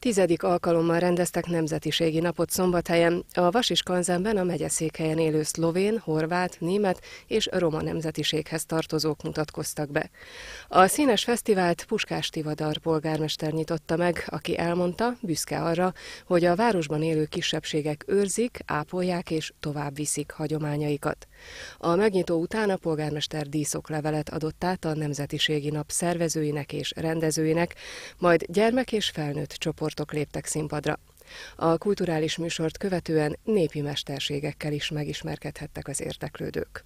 Tizedik alkalommal rendeztek nemzetiségi napot szombathelyen. A Vasiskanzenben a megyeszékhelyen élő szlovén, horvát, német és roma nemzetiséghez tartozók mutatkoztak be. A színes fesztivált Puskás Tivadar polgármester nyitotta meg, aki elmondta, büszke arra, hogy a városban élő kisebbségek őrzik, ápolják és tovább viszik hagyományaikat. A megnyitó után a polgármester díszoklevelet adott át a Nemzetiségi Nap szervezőinek és rendezőinek, majd gyermek és felnőtt csoport csoportok léptek színpadra. A kulturális műsort követően népi mesterségekkel is megismerkedhettek az érdeklődők.